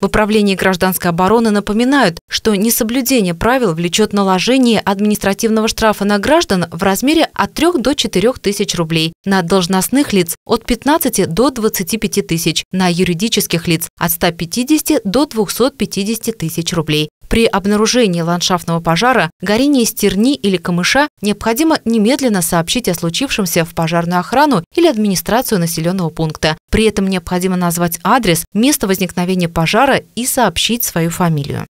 В управлении гражданской обороны напоминают, что несоблюдение правил влечет наложение административного штрафа на граждан в размере от 3 до 4 тысяч рублей, на должностных лиц от 15 до 25 тысяч, на юридических лиц от 150 до 250 тысяч рублей. При обнаружении ландшафтного пожара, горение стерни или камыша необходимо немедленно сообщить о случившемся в пожарную охрану или администрацию населенного пункта. При этом необходимо назвать адрес, место возникновения пожара и сообщить свою фамилию.